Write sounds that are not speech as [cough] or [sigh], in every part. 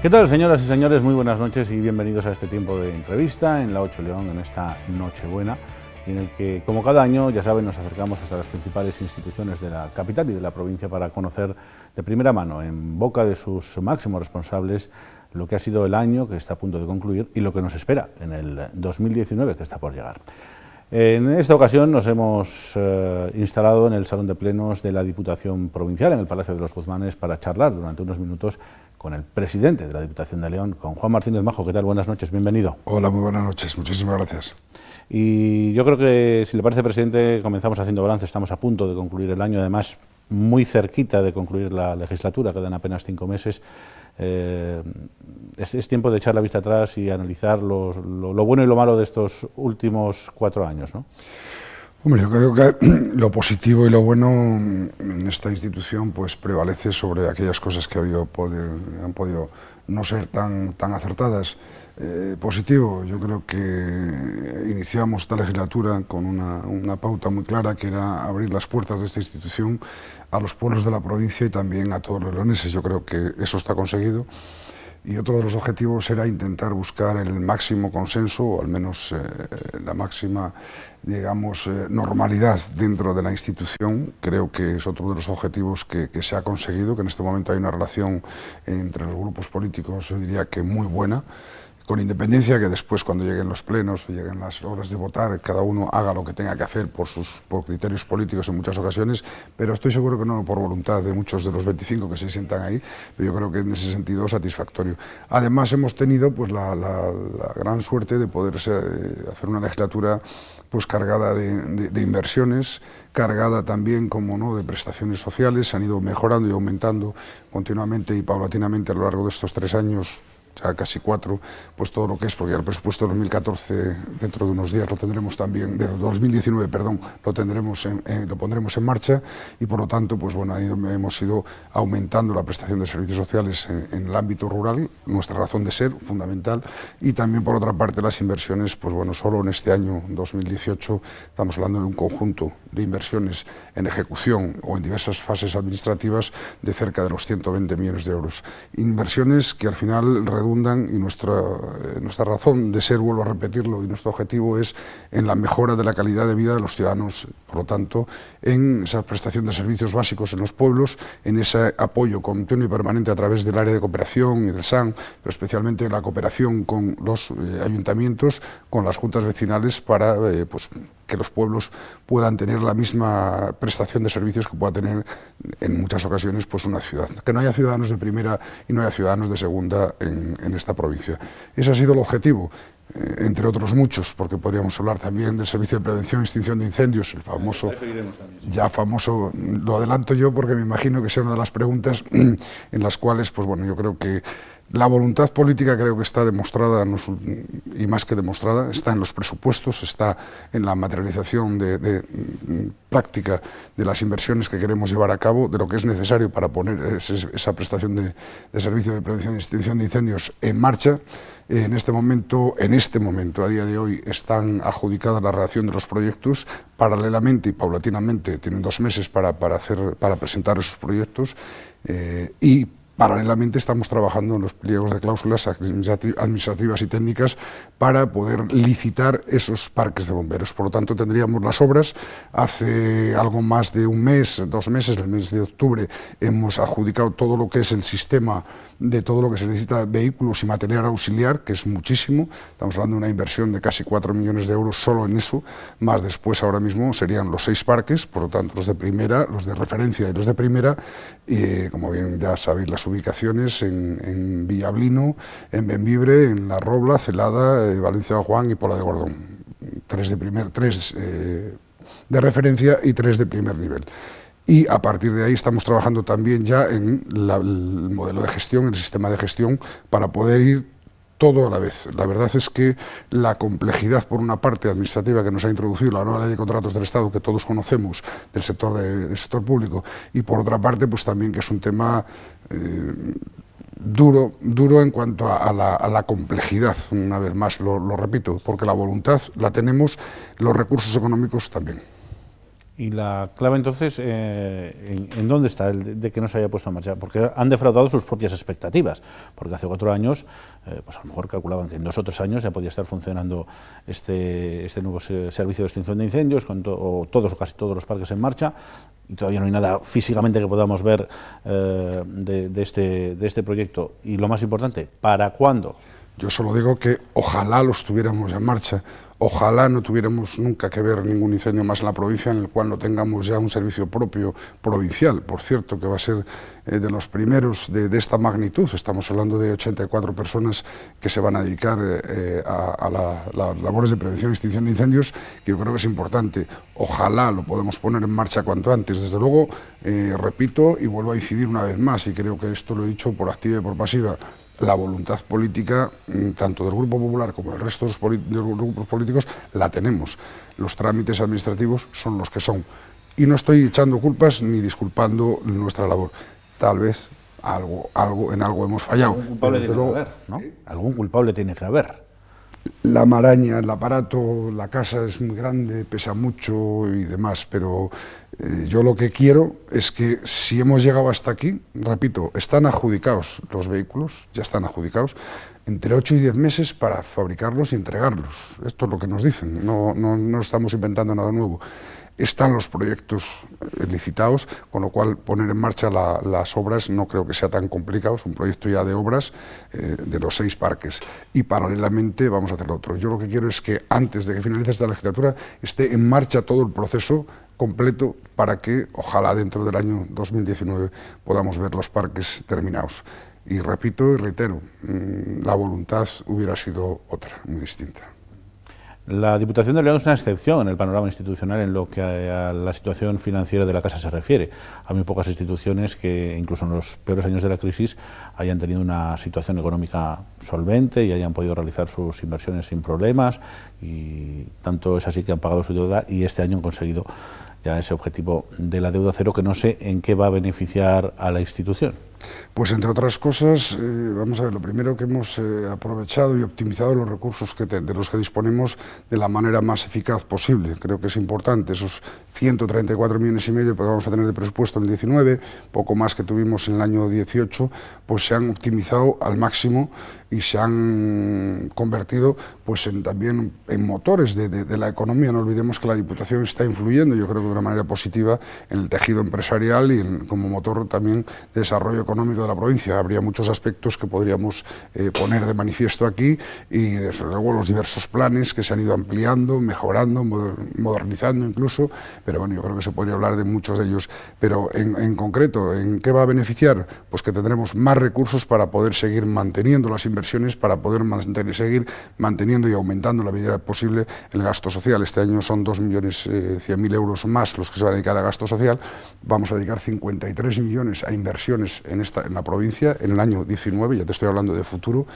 ¿Qué tal, señoras y señores? Muy buenas noches y bienvenidos a este tiempo de entrevista en La 8 León, en esta Nochebuena, en el que, como cada año, ya saben, nos acercamos hasta las principales instituciones de la capital y de la provincia para conocer de primera mano, en boca de sus máximos responsables, lo que ha sido el año que está a punto de concluir y lo que nos espera en el 2019 que está por llegar. En esta ocasión nos hemos eh, instalado en el Salón de Plenos de la Diputación Provincial, en el Palacio de los Guzmanes, para charlar durante unos minutos con el presidente de la Diputación de León, con Juan Martínez Majo. ¿Qué tal? Buenas noches, bienvenido. Hola, muy buenas noches, muchísimas gracias. Y yo creo que, si le parece, presidente, comenzamos haciendo balance, estamos a punto de concluir el año, además muy cerquita de concluir la legislatura, quedan apenas cinco meses. Eh, es, tiempo de echar la vista atrás y analizar lo, bueno y lo malo de estos últimos cuatro años. Hombre, yo creo que [clears throat] lo positivo y lo bueno en esta institución pues prevalece sobre aquellas cosas que han podido no ser tan, tan acertadas. Eh, positivo, yo creo que iniciamos esta legislatura con una, una pauta muy clara que era abrir las puertas de esta institución a los pueblos de la provincia y también a todos los leoneses. Yo creo que eso está conseguido. Y otro de los objetivos era intentar buscar el máximo consenso, o al menos eh, la máxima, digamos, eh, normalidad dentro de la institución. Creo que es otro de los objetivos que, que, se ha conseguido, que en este momento hay una relación entre los grupos políticos, yo diría que muy buena con independencia que después cuando lleguen los plenos o lleguen las horas de votar, cada uno haga lo que tenga que hacer por sus criterios políticos en muchas ocasiones, pero estoy seguro que no por voluntad de muchos de los 25 que se sientan ahí, pero yo creo que en ese sentido es satisfactorio. Además hemos tenido pues la, gran suerte de poder eh, hacer una legislatura pues cargada de, de, inversiones, cargada también, como no, de prestaciones sociales, se han ido mejorando y aumentando continuamente y paulatinamente a lo largo de estos tres años casi cuatro, pues todo lo que es, porque el presupuesto de 2014 dentro de unos días lo tendremos también, de 2019, perdón, lo tendremos, lo pondremos en marcha y por lo tanto, pues bueno, hemos ido aumentando la prestación de servicios sociales en, el ámbito rural, nuestra razón de ser fundamental y también por otra parte las inversiones, pues bueno, solo en este año 2018 estamos hablando de un conjunto de inversiones en ejecución o en diversas fases administrativas de cerca de los 120 millones de euros. Inversiones que al final reducen y nuestra, eh, nuestra razón de ser, vuelvo a repetirlo, y nuestro objetivo es en la mejora de la calidad de vida de los ciudadanos, por lo tanto, en esa prestación de servicios básicos en los pueblos, en ese apoyo continuo y permanente a través del área de cooperación y del SAN, pero especialmente la cooperación con los eh, ayuntamientos, con las juntas vecinales para eh, pues, que los pueblos puedan tener la misma prestación de servicios que pueda tener en muchas ocasiones pues una ciudad. Que no haya ciudadanos de primera y no haya ciudadanos de segunda en, en esta provincia. Ese ha sido el objetivo eh, entre otros muchos, porque podríamos hablar también del Servicio de Prevención y e Extinción de Incendios, el famoso, ya famoso, mm, lo adelanto yo porque me imagino que sea una de las preguntas mm, en las cuales, pues bueno, yo creo que la voluntad política creo que está demostrada, y más que demostrada, está en los presupuestos, está en la materialización de, mm, práctica de las inversiones que queremos llevar a cabo, de lo que es necesario para poner esa prestación de, servicio de prevención y e extinción de incendios en marcha, en este momento, en este momento, a día de hoy, están adjudicadas la redacción de los proyectos. Paralelamente y paulatinamente, tienen dos meses para, hacer, para presentar esos proyectos. Eh, y Paralelamente estamos trabajando en los pliegos de cláusulas administrativas y técnicas para poder licitar esos parques de bomberos. Por lo tanto, tendríamos las obras. Hace algo más de un mes, dos meses, el mes de octubre, hemos adjudicado todo lo que es el sistema de todo lo que se necesita vehículos y material auxiliar, que es muchísimo. Estamos hablando de una inversión de casi 4 millones de euros solo en eso, más después ahora mismo serían los seis parques, por lo tanto los de primera, los de referencia y los de primera, y como bien ya sabéis las ubicaciones en, en Villablino, en Benvibre, en La Robla, Celada, eh, Valencia de Juan y Pola de Gordón. Tres de primer, tres eh, de referencia y tres de primer nivel y a partir de ahí estamos trabajando también ya en el modelo de gestión, el sistema de gestión, para poder ir todo a la vez. La verdad es que la complejidad, por una parte, administrativa que nos ha introducido la nueva ley de contratos del Estado, que todos conocemos, del sector, del sector público, y por otra parte, pues también que es un tema... Eh, duro, duro en cuanto a, la, complejidad, una vez más lo repito, porque la voluntad la tenemos, los recursos económicos también. Y la clave entonces, eh, en, dónde está el de que no se haya puesto en marcha? Porque han defraudado sus propias expectativas, porque hace cuatro años, eh, pues a lo mejor calculaban que en dos o tres años ya podía estar funcionando este, este nuevo servicio de extinción de incendios, con o todos o casi todos los parques en marcha, y todavía no hay nada físicamente que podamos ver eh, de, de, este, de este proyecto. Y lo más importante, ¿para cuándo? Yo solo digo que ojalá los tuviéramos en marcha, Ojalá no tuviéramos nunca que ver ningún incendio más en la provincia en el cual no tengamos ya un servicio propio provincial, por cierto, que va a ser eh, de los primeros de, esta magnitud. Estamos hablando de 84 personas que se van a dedicar eh, a, las labores de prevención y extinción de incendios, que yo creo que es importante. Ojalá lo podamos poner en marcha cuanto antes. Desde luego, eh, repito y vuelvo a incidir una vez más, y creo que esto lo he dicho por activa y por pasiva, la voluntad política, mm, tanto del Grupo Popular como del resto de los grupos políticos, la tenemos. Los trámites administrativos son los que son. Y no estoy echando culpas ni disculpando nuestra labor. Tal vez algo, algo, en algo hemos fallado. Algún culpable, tiene, que haber, ¿no? ¿Algún culpable tiene que haber la maraña, el aparato, la casa es muy grande, pesa mucho y demás, pero eh, yo lo que quiero es que si hemos llegado hasta aquí, repito, están adjudicados los vehículos, ya están adjudicados, entre 8 y 10 meses para fabricarlos y entregarlos. Esto es lo que nos dicen, no, no, no estamos inventando nada nuevo. Están los proyectos eh, licitados, con lo cual poner en marcha las obras no creo que sea tan complicado, es un proyecto ya de obras eh, de los seis parques. Y paralelamente vamos a hacer otro. Yo lo que quiero es que antes de que finalice esta legislatura esté en marcha todo el proceso completo para que ojalá dentro del año 2019 podamos ver los parques terminados. Y repito y reitero, mm, la voluntad hubiera sido otra, muy distinta. La Diputación de León es una excepción en el panorama institucional en lo que a, la situación financiera de la Casa se refiere. Hay muy pocas instituciones que, incluso en los peores años de la crisis, hayan tenido una situación económica solvente y hayan podido realizar sus inversiones sin problemas. Y tanto es así que han pagado su deuda y este año han conseguido ya ese objetivo de la deuda cero que no sé en qué va a beneficiar a la institución. Pues entre otras cosas, eh, vamos a ver, lo primero que hemos eh, aprovechado y optimizado los recursos que de los que disponemos de la manera más eficaz posible. Creo que es importante, esos 134 millones y medio que pues, vamos a tener de presupuesto en 2019, poco más que tuvimos en el año 18, pues se han optimizado al máximo y se han convertido pues en, también en motores de, la economía. No olvidemos que la Diputación está influyendo, yo creo de una manera positiva, en el tejido empresarial y como motor también de desarrollo económico de la provincia. Habría muchos aspectos que podríamos eh, poner de manifiesto aquí y, desde luego, los diversos planes que se han ido ampliando, mejorando, modernizando incluso, pero bueno, yo creo que se podría hablar de muchos de ellos. Pero en, concreto, ¿en qué va a beneficiar? Pues que tendremos más recursos para poder seguir manteniendo las inversiones, para poder mantener, seguir manteniendo y aumentando la medida posible el gasto social. Este año son 2.100.000 eh, euros más los que se van a dedicar a gasto social. Vamos a dedicar 53 millones a inversiones en en, la provincia en el año 19, ya te estoy hablando de futuro,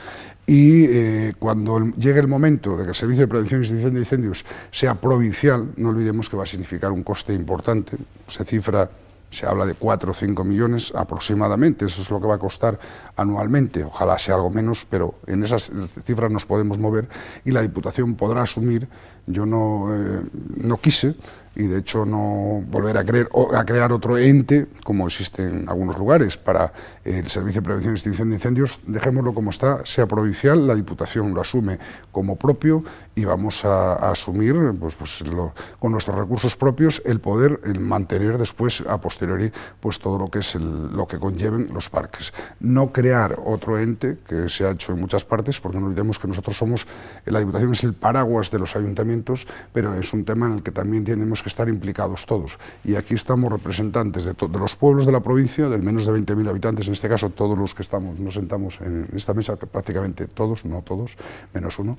y eh, cuando llegue el momento de que el Servicio de Prevención y de Incendios sea provincial, no olvidemos que va a significar un coste importante, se cifra se habla de 4 o 5 millones aproximadamente, eso es lo que va a costar anualmente, ojalá sea algo menos, pero en esas cifras nos podemos mover y la Diputación podrá asumir, yo no, eh, no quise, y de hecho no volver a, creer, a crear otro ente, como existe en algunos lugares, para el Servicio de Prevención y Extinción de Incendios, dejémoslo como está, sea provincial, la Diputación lo asume como propio y vamos a, asumir pues, pues con nuestros recursos propios el poder el mantener después, a posteriori, pues todo lo que es lo que conlleven los parques. No crear otro ente, que se ha hecho en muchas partes, porque no olvidemos que nosotros somos, la Diputación es el paraguas de los ayuntamientos, pero es un tema en el que también tenemos que estar implicados todos. Y aquí estamos representantes de, los pueblos de la provincia, del menos de 20.000 habitantes, en este caso todos los que estamos, nos sentamos en esta mesa, prácticamente todos, no todos, menos uno.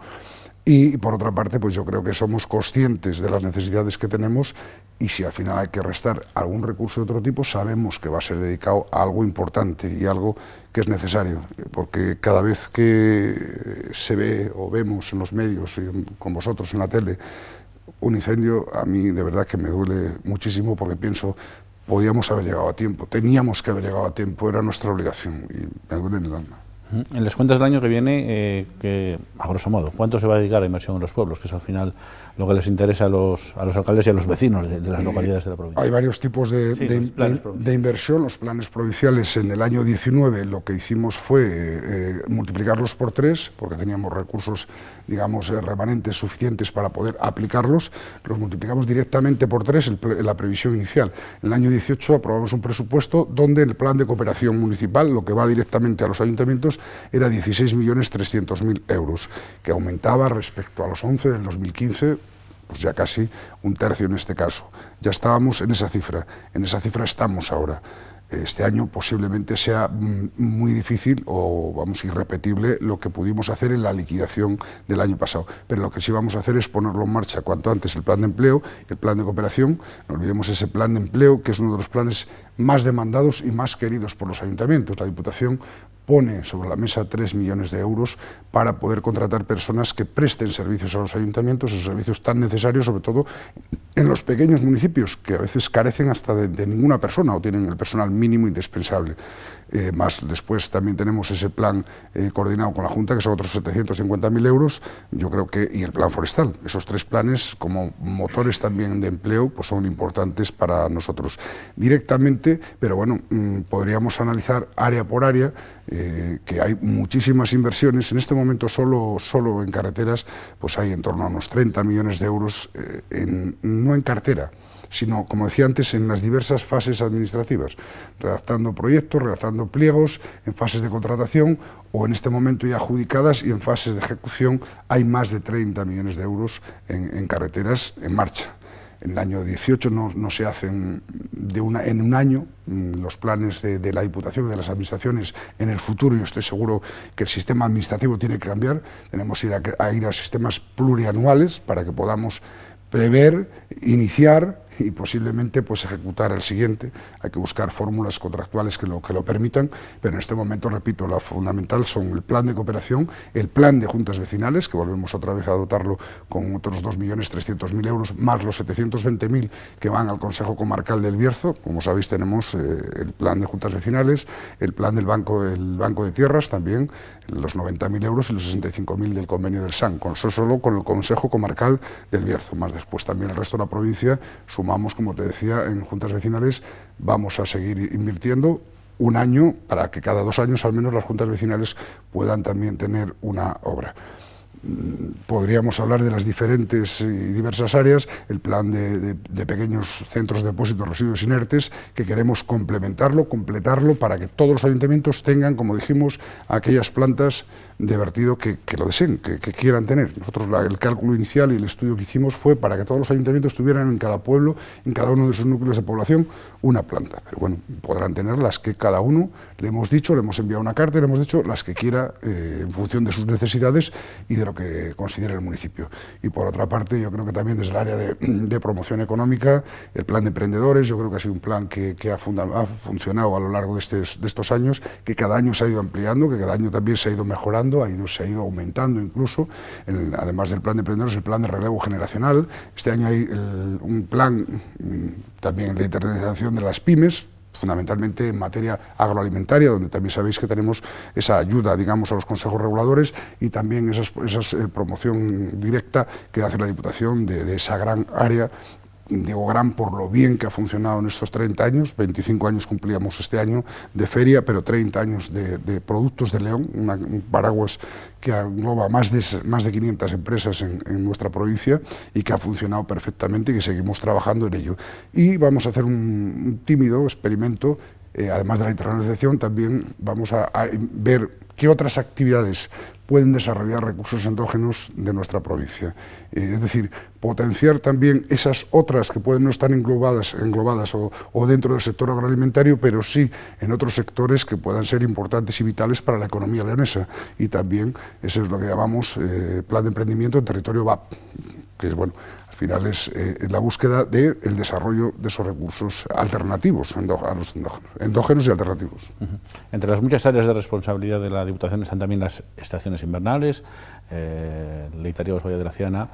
Y por otra parte, pues yo creo que somos conscientes de las necesidades que tenemos y si al final hay que restar algún recurso de otro tipo, sabemos que va a ser dedicado a algo importante y algo que es necesario, porque cada vez que se ve o vemos en los medios, con vosotros en la tele, un incendio a mí de verdad que me duele muchísimo porque pienso, podíamos haber llegado a tiempo, teníamos que haber llegado a tiempo, era nuestra obligación y me duele en el alma. Mm, en las cuentas del año que viene, eh, que, a grosso modo, ¿cuánto se va a dedicar a inversión en los pueblos? Que es al final lo que les interesa a los, alcaldes y a los vecinos de, las eh, localidades de la provincia. Hay varios tipos de, inversión. Los planes provinciales en el año 19 lo que hicimos fue eh, multiplicarlos por tres, porque teníamos recursos digamos, eh, remanentes suficientes para poder aplicarlos, los multiplicamos directamente por tres en la previsión inicial. En el año 18 aprobamos un presupuesto donde el plan de cooperación municipal, lo que va directamente a los ayuntamientos, era 16.300.000 euros, que aumentaba respecto a los 11 del 2015 pues ya casi un tercio en este caso. Ya estábamos en esa cifra, en esa cifra estamos ahora este año posiblemente sea mm, muy difícil o vamos irrepetible lo que pudimos hacer en la liquidación del año pasado. Pero lo que sí vamos a hacer es ponerlo en marcha cuanto antes el plan de empleo, el plan de cooperación, no olvidemos ese plan de empleo que es uno de los planes más demandados y más queridos por los ayuntamientos. La Diputación pone sobre la mesa 3 millones de euros para poder contratar personas que presten servicios a los ayuntamientos, esos servicios tan necesarios, sobre todo en los pequeños municipios, que a veces carecen hasta de, ninguna persona o tienen el personal mínimo indispensable. Eh, más después también tenemos ese plan eh, coordinado con la Junta, que son otros 750.000 euros, yo creo que, y el plan forestal. Esos tres planes, como motores también de empleo, pues son importantes para nosotros directamente, pero bueno, mm, podríamos analizar área por área eh, que hay muchísimas inversiones. En este momento solo, solo en carreteras pues hay en torno a unos 30 millones de euros, eh, no en cartera, sino, como decía antes, en las diversas fases administrativas, redactando proyectos, redactando pliegos, en fases de contratación o en este momento ya adjudicadas y en fases de ejecución hay más de 30 millones de euros en carreteras en marcha en el año 18 no, se hacen de una, en un año mm, los planes de, la Diputación y de las administraciones en el futuro, yo estoy seguro que el sistema administrativo tiene que cambiar, tenemos que ir a ir a sistemas plurianuales para que podamos prever, iniciar, y posiblemente pues ejecutar el siguiente. Hay que buscar fórmulas contractuales que lo, que lo permitan, pero en este momento, repito, lo fundamental son el plan de cooperación, el plan de juntas vecinales, que volvemos otra vez a dotarlo con otros 2.300.000 euros, más los 720.000 que van al Consejo Comarcal del Bierzo. Como sabéis, tenemos eh, el plan de juntas vecinales, el plan del Banco, el banco de Tierras también, los 90.000 euros y los 65.000 del convenio del SAN, con solo con el Consejo Comarcal del Bierzo, más después también el resto de la provincia, sumamos, como te decía, en juntas vecinales, vamos a seguir invirtiendo un año para que cada dos años al menos las juntas vecinales puedan también tener una obra. Mm, podríamos hablar de las diferentes y diversas áreas, el plan de, pequeños centros de depósito de residuos inertes, que queremos complementarlo, completarlo, para que todos los ayuntamientos tengan, como dijimos, aquellas plantas de vertido que, lo deseen, que, quieran tener. Nosotros el cálculo inicial y el estudio que hicimos fue para que todos los ayuntamientos tuvieran en cada pueblo, en cada uno de sus núcleos de población, una planta. Pero bueno, podrán tener las que cada uno, le hemos dicho, le hemos enviado una carta, le hemos dicho las que quiera eh, en función de sus necesidades y de que considere el municipio. Y por otra parte, yo creo que también desde el área [clears throat] de, promoción económica, el plan de emprendedores, yo creo que ha sido un plan que, ha, ha, funcionado a lo largo de, estos años, que cada año se ha ido ampliando, que cada año también se ha ido mejorando, ha ido, se ha ido aumentando incluso, además del plan de emprendedores, el plan de relevo generacional. Este año hay un plan mm, también de internacionalización de las pymes, fundamentalmente en materia agroalimentaria, donde también sabéis que tenemos esa ayuda, digamos, a los consejos reguladores y también esa esas, eh, promoción directa que hace la Diputación de esa gran área Diego Gran por lo bien que ha funcionado en estos 30 años, 25 años cumplíamos este año de feria, pero 30 años de, productos de León, un paraguas que engloba más de, más de 500 empresas en, nuestra provincia y que ha funcionado perfectamente y que seguimos trabajando en ello. Y vamos a hacer un tímido experimento eh, además de la internacionalización, también vamos a, ver qué otras actividades pueden desarrollar recursos endógenos de nuestra provincia. Eh, es decir, potenciar también esas otras que pueden no estar englobadas, englobadas o, dentro del sector agroalimentario, pero sí en otros sectores que puedan ser importantes y vitales para la economía leonesa. Y también eso es lo que llamamos eh, plan de emprendimiento en territorio VAP, que es bueno, eh, la búsqueda del desarrollo de esos recursos alternativos a los endógenos, y alternativos. Entre las muchas áreas de responsabilidad de la Diputación están también las estaciones invernales, eh, de la Ciana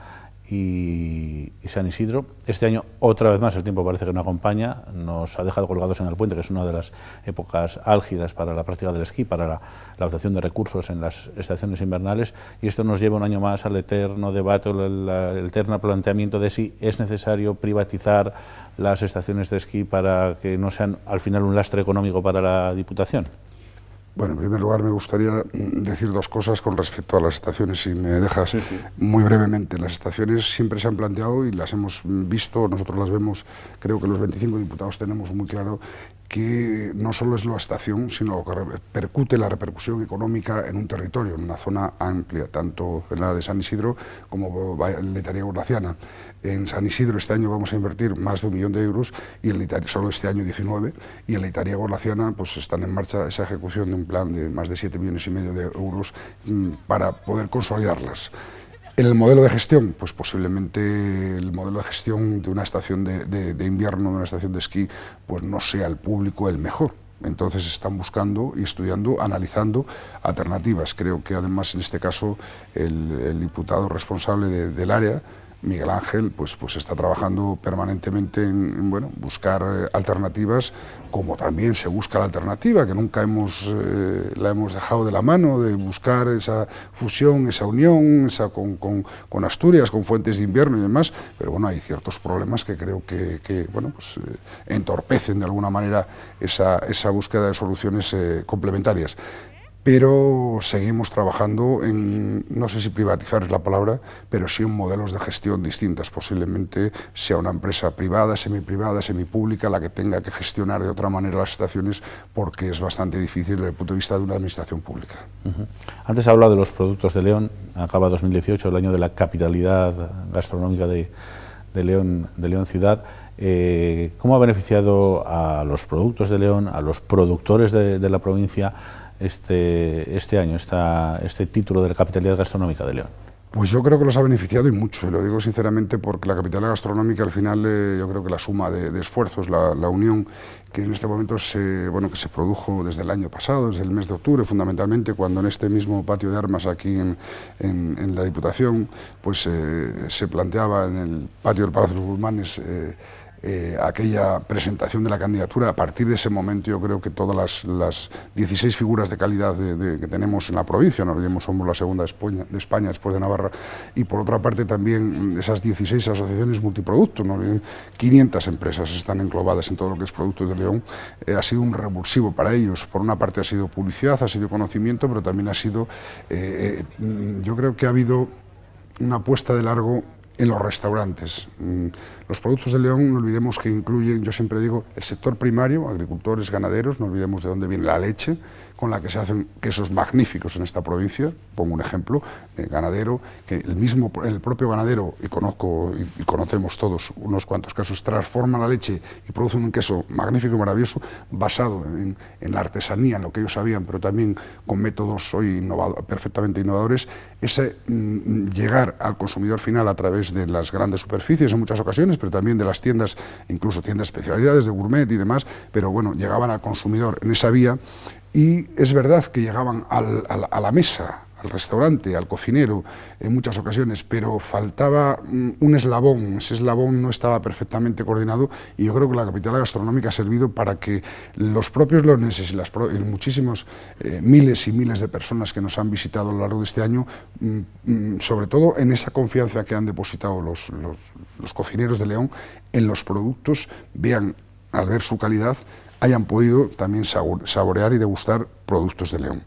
y, San Isidro. Este año, otra vez más, el tiempo parece que no acompaña, nos ha dejado colgados en el puente, que es una de las épocas álgidas para la práctica del esquí, para la, la de recursos en las estaciones invernales, y esto nos lleva un año más al eterno debate, o al eterno planteamiento de si es necesario privatizar las estaciones de esquí para que no sean al final un lastre económico para la Diputación. Bueno, en primer lugar me gustaría mm, decir dos cosas con respecto a las estaciones, si me dejas muy brevemente. Las estaciones siempre se han planteado y las hemos mm, visto, nosotros las vemos, creo que los 25 diputados tenemos muy claro que no solo es la estación, sino que repercute la repercusión económica en un territorio, en una zona amplia, tanto en la de San Isidro como en Letaría Gordaciana. En San Isidro este año vamos a invertir más de un millón de euros, y en la solo este año 19, y en Letaría pues, están en marcha esa ejecución de un plan de más de 7 millones y medio de euros mm, para poder consolidarlas. En el modelo de gestión, pues posiblemente el modelo de gestión de una estación de, invierno, de una estación de esquí, pues no sea el público el mejor. Entonces están buscando y estudiando, analizando alternativas. Creo que además en este caso el, diputado responsable del área Miguel Ángel pues, pues está trabajando permanentemente en, bueno, buscar eh, alternativas, como también se busca la alternativa, que nunca hemos, eh, la hemos dejado de la mano, de buscar esa fusión, esa unión con, Asturias, con Fuentes de Invierno y demás, pero bueno, hay ciertos problemas que creo que, bueno, pues, eh, entorpecen de alguna manera esa, esa búsqueda de soluciones complementarias pero seguimos trabajando en, no sé si privatizar es la palabra, pero sí en modelos de gestión distintas. Posiblemente sea una empresa privada, semiprivada, semipública, la que tenga que gestionar de otra manera las estaciones, porque es bastante difícil desde el punto de vista de una administración pública. Antes ha hablado de los productos de León, acaba 2018, el año de la capitalidad gastronómica de, León, de León Ciudad. Eh, ¿Cómo ha beneficiado a los productos de León, a los productores de la provincia? este, este año, este título de la Capitalidad Gastronómica de León? Pues yo creo que los ha beneficiado y mucho, y lo digo sinceramente porque la capitalidad gastronómica al final eh, yo creo que la suma de, esfuerzos, la, unión que en este momento se, bueno, que se produjo desde el año pasado, desde el mes de octubre fundamentalmente, cuando en este mismo patio de armas aquí en, la Diputación pues eh, se planteaba en el patio del Palacio de los bulmanes eh, eh, aquella presentación de la candidatura. A partir de ese momento yo creo que todas las, 16 figuras de calidad que tenemos en la provincia, no olvidemos, somos la segunda de España, después de Navarra, y por otra parte también esas 16 asociaciones multiproductos, ¿no? 500 empresas están englobadas en todo lo que es Productos de León, eh, ha sido un revulsivo para ellos. Por una parte ha sido publicidad, ha sido conocimiento, pero también ha sido, eh, mm, yo creo que ha habido una apuesta de largo en los restaurantes. Mm, los productos de León, no olvidemos que incluyen, yo siempre digo, el sector primario, agricultores, ganaderos, no olvidemos de dónde viene la leche, con la que se hacen quesos magníficos en esta provincia. Pongo un ejemplo, el eh, ganadero, que el mismo, el propio ganadero, y conozco y, conocemos todos unos cuantos casos, transforma la leche y producen un queso magnífico y maravilloso basado en, la artesanía, en lo que ellos sabían, pero también con métodos hoy perfectamente innovadores. Ese mm, llegar al consumidor final a través de las grandes superficies en muchas ocasiones, pero también de las tiendas, incluso tiendas especialidades, de gourmet y demás, pero bueno, llegaban al consumidor en esa vía y es verdad que llegaban al, a la mesa, al restaurante, al cocinero, en muchas ocasiones, pero faltaba mm, un eslabón, ese eslabón no estaba perfectamente coordinado y yo creo que la capital gastronómica ha servido para que los propios leoneses y, las, muchísimos eh, miles y miles de personas que nos han visitado a lo largo de este año, mm, mm, sobre todo en esa confianza que han depositado los, los, los cocineros de León en los productos, vean al ver su calidad, hayan podido también saborear y degustar productos de León.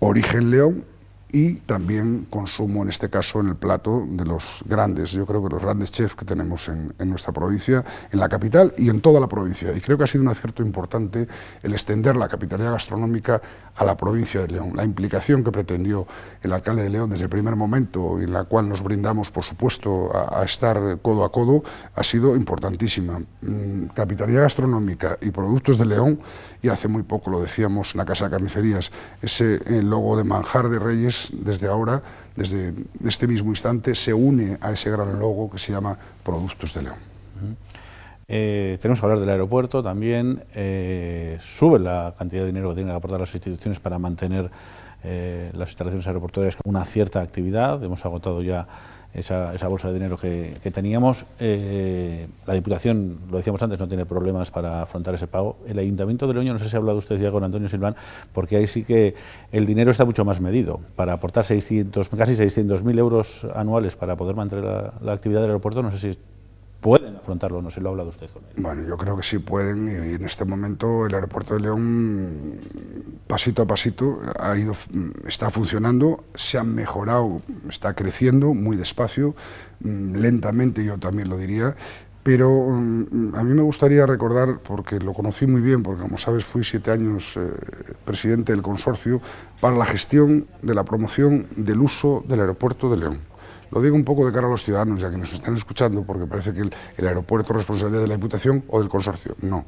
Origen León, y también consumo, en este caso, en el plato de los grandes, yo creo que los grandes chefs que tenemos en, nuestra provincia, en la capital y en toda la provincia. Y creo que ha sido un acierto importante el extender la capitalidad gastronómica a la provincia de León. La implicación que pretendió el alcalde de León desde el primer momento, en la cual nos brindamos, por supuesto, a, a estar codo a codo, ha sido importantísima. Mm, capitalidad gastronómica y productos de León, y hace muy poco lo decíamos en la Casa de Carnicerías, ese eh, logo de manjar de Reyes desde ahora, desde este mismo instante, se une a ese gran logo que se llama Productos de León. Eh, tenemos que hablar del aeropuerto también. Eh, sube la cantidad de dinero que tienen que aportar las instituciones para mantener eh, las instalaciones aeroportuarias con una cierta actividad, hemos agotado ya esa, bolsa de dinero que, teníamos. Eh, la Diputación, lo decíamos antes, no tiene problemas para afrontar ese pago. El Ayuntamiento de León, no sé si ha hablado usted ya con Antonio Silván, porque ahí sí que el dinero está mucho más medido. Para aportar 600, casi 600.000 euros anuales para poder mantener la actividad del aeropuerto, no sé si pueden afrontarlo, no sé, lo ha hablado usted Bueno, yo creo que sí pueden y en este momento el aeropuerto de León, pasito a pasito, ha ido, mm, está funcionando, se ha mejorado, está creciendo muy despacio, mm, lentamente yo también lo diría, pero mm, a mí me gustaría recordar, porque lo conocí muy bien, porque como sabes fui siete años eh, presidente del consorcio, para la gestión de la promoción del uso del aeropuerto de León. Lo digo un poco de cara a los ciudadanos, ya que nos están escuchando, porque parece que el, aeropuerto es responsabilidad de la Diputación o del consorcio. No.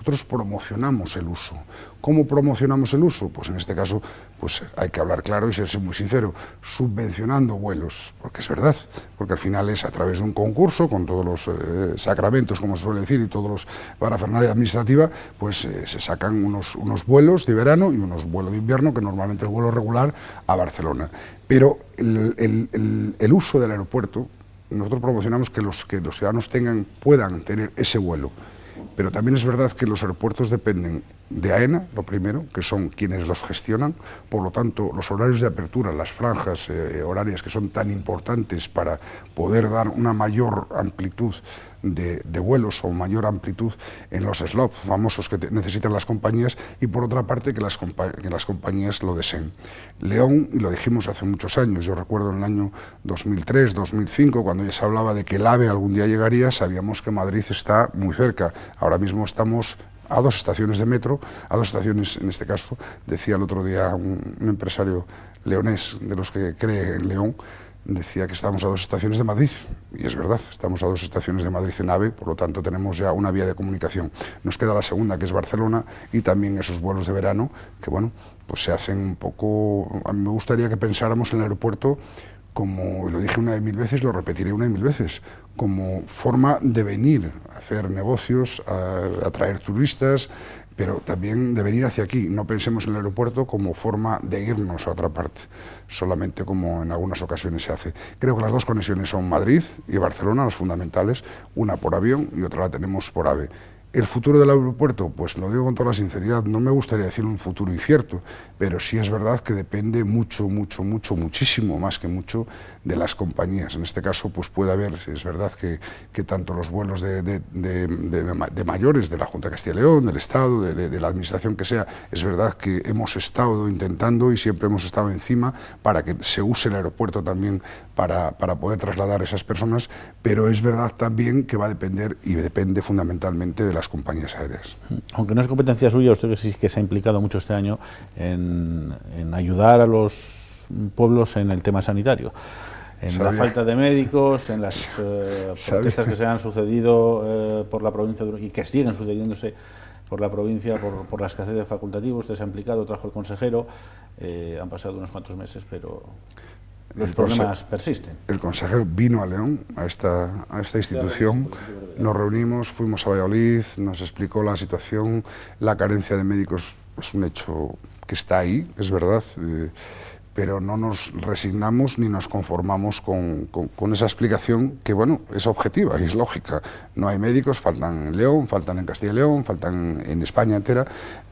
Nosotros promocionamos el uso. ¿Cómo promocionamos el uso? Pues en este caso pues hay que hablar claro y ser muy sincero, subvencionando vuelos, porque es verdad, porque al final es a través de un concurso, con todos los eh, sacramentos, como se suele decir, y todos los parafernalia administrativa, pues eh, se sacan unos, unos vuelos de verano y unos vuelos de invierno, que normalmente es vuelo regular a Barcelona. Pero el, el uso del aeropuerto, nosotros promocionamos que los, que los ciudadanos tengan, puedan tener ese vuelo. Pero también es verdad que los aeropuertos dependen de AENA, lo primero, que son quienes los gestionan. Por lo tanto, los horarios de apertura, las franjas eh, horarias que son tan importantes para poder dar una mayor amplitud de, vuelos o mayor amplitud en los slots famosos que necesitan las compañías y por otra parte que las, compañías lo deseen. León, y lo dijimos hace muchos años, yo recuerdo en el año 2003, 2005, cuando ya se hablaba de que el AVE algún día llegaría, sabíamos que Madrid está muy cerca. Ahora mismo estamos a dos estaciones de metro, a dos estaciones en este caso, decía el otro día un empresario leonés de los que cree en León, decía que estamos a dos estaciones de Madrid, y es verdad, estamos a dos estaciones de Madrid en AVE, por lo tanto tenemos ya una vía de comunicación. Nos queda la segunda, que es Barcelona, y también esos vuelos de verano, que bueno, pues se hacen un poco... A mí me gustaría que pensáramos en el aeropuerto como, lo dije una de mil veces, lo repetiré una de mil veces, como forma de venir, a hacer negocios, atraer turistas, pero también de venir hacia aquí. No pensemos en el aeropuerto como forma de irnos a otra parte, solamente como en algunas ocasiones se hace. Creo que las dos conexiones son Madrid y Barcelona, las fundamentales, una por avión y otra la tenemos por AVE. El futuro del aeropuerto, pues lo digo con toda la sinceridad, no me gustaría decir un futuro incierto, pero sí es verdad que depende mucho, mucho, mucho, muchísimo más que mucho de las compañías. En este caso, pues puede haber, es verdad que, tanto los vuelos de, mayores de la Junta de Castilla y León, del Estado, de, la administración que sea, es verdad que hemos estado intentando y siempre hemos estado encima para que se use el aeropuerto también para, para poder trasladar a esas personas, pero es verdad también que va a depender y depende fundamentalmente de la compañías aéreas. Aunque no es competencia suya, usted sí que se ha implicado mucho este año en, ayudar a los pueblos en el tema sanitario en la falta de médicos, en las eh, protestas que se han sucedido eh, por la provincia y que siguen sucediéndose por la provincia, por, la escasez de facultativos, usted se ha implicado, trajo el consejero, eh, han pasado unos cuantos meses, pero... Los persisten. El consejero vino a León, a esta, a esta institución, nos reunimos, fuimos a Valladolid, nos explicó la situación, la carencia de médicos es un hecho que está ahí, es verdad, eh, pero no nos resignamos ni nos conformamos con, esa explicación que, bueno, es objetiva y es lógica. No hay médicos, faltan en León, faltan en Castilla y León, faltan en España entera,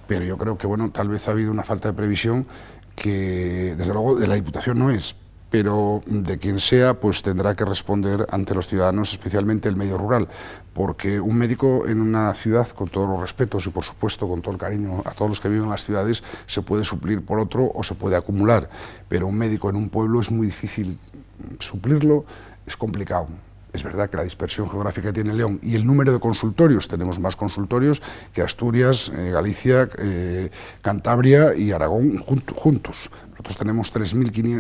pero yo creo que, bueno, tal vez ha habido una falta de previsión que, desde luego, de la Diputación no es, pero de quien sea, pues tendrá que responder ante los ciudadanos, especialmente el medio rural, porque un médico en una ciudad, con todos los respetos y por supuesto con todo el cariño a todos los que viven en las ciudades, se puede suplir por otro o se puede acumular, pero un médico en un pueblo es muy difícil suplirlo, es complicado. Es verdad que la dispersión geográfica que tiene León y el número de consultorios, tenemos más consultorios que Asturias, eh, Galicia, eh, Cantabria y Aragón juntos, nosotros tenemos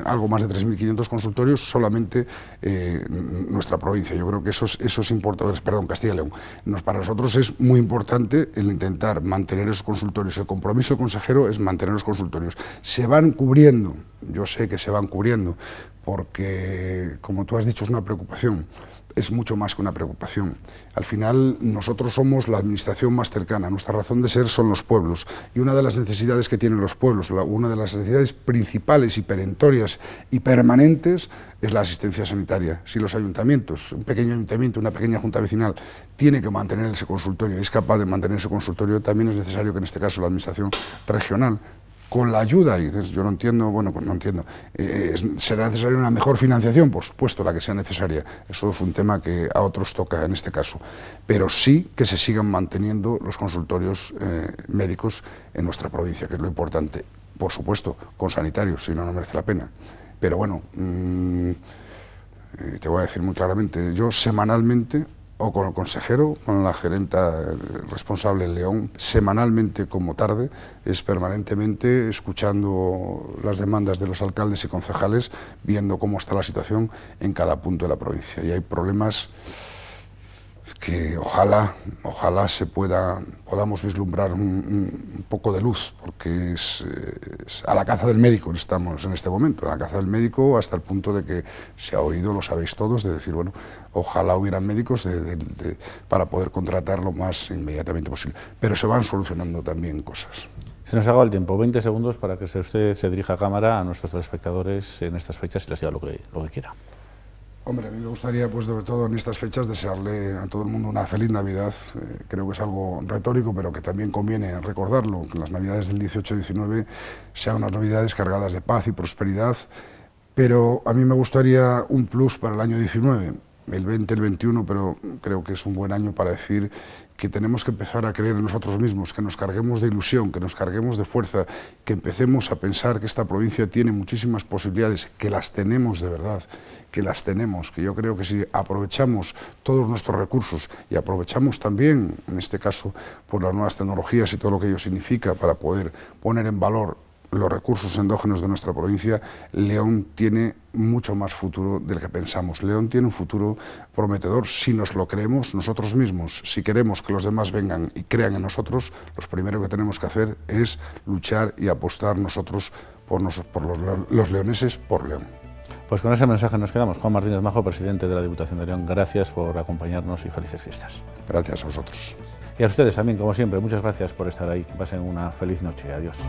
algo más de 3.500 consultorios solamente eh, nuestra provincia. Yo creo que eso esos importadores, perdón, Castilla y León, nos, para nosotros es muy importante el intentar mantener esos consultorios. El compromiso del consejero es mantener los consultorios. Se van cubriendo, yo sé que se van cubriendo, porque, como tú has dicho, es una preocupación es mucho más que una preocupación. Al final nosotros somos la administración más cercana, nuestra razón de ser son los pueblos y una de las necesidades que tienen los pueblos, una de las necesidades principales y perentorias y permanentes es la asistencia sanitaria. Si los ayuntamientos, un pequeño ayuntamiento, una pequeña junta vecinal, tiene que mantener ese consultorio, es capaz de mantener ese consultorio, también es necesario que en este caso la administración regional con la ayuda, y yo no entiendo, bueno, pues no entiendo, eh, eh, ¿será necesaria una mejor financiación? Por supuesto, la que sea necesaria. Eso es un tema que a otros toca en este caso. Pero sí que se sigan manteniendo los consultorios eh, médicos en nuestra provincia, que es lo importante. Por supuesto, con sanitarios, si no, no merece la pena. Pero bueno, mm, te voy a decir muy claramente, yo semanalmente o con el consejero, con la gerenta responsable en León, semanalmente como tarde, es permanentemente escuchando las demandas de los alcaldes y concejales, viendo cómo está la situación en cada punto de la provincia. Y hay problemas que ojalá, ojalá se pueda, podamos vislumbrar un, poco de luz, porque es, a la caza del médico estamos en este momento, a la caza del médico hasta el punto de que se ha oído, lo sabéis todos, de decir, bueno, ojalá hubieran médicos para poder contratar lo más inmediatamente posible. Pero se van solucionando también cosas. Se nos ha acabado el tiempo, 20 segundos para que usted se dirija a cámara a nuestros telespectadores en estas fechas y les diga lo que, lo que quiera. Hombre, a mí me gustaría, pues sobre todo en estas fechas, desearle a todo el mundo una feliz Navidad. Eh, creo que es algo retórico, pero que también conviene recordarlo, que las Navidades del 18-19 sean unas Navidades cargadas de paz y prosperidad. Pero a mí me gustaría un plus para el año 19, el 20, el 21, pero creo que es un buen año para decir que tenemos que empezar a creer en nosotros mismos, que nos carguemos de ilusión, que nos carguemos de fuerza, que empecemos a pensar que esta provincia tiene muchísimas posibilidades, que las tenemos de verdad, que las tenemos, que yo creo que si aprovechamos todos nuestros recursos y aprovechamos también, en este caso, por las nuevas tecnologías y todo lo que ello significa para poder poner en valor los recursos endógenos de nuestra provincia, León tiene mucho más futuro del que pensamos. León tiene un futuro prometedor si nos lo creemos nosotros mismos, si queremos que los demás vengan y crean en nosotros, lo primero que tenemos que hacer es luchar y apostar nosotros por, nosotros, por los, los leoneses, por León. Pues con ese mensaje nos quedamos. Juan Martínez Majo, presidente de la Diputación de León, gracias por acompañarnos y felices fiestas. Gracias a vosotros. Y a ustedes también, como siempre, muchas gracias por estar ahí. Que pasen una feliz noche. Adiós.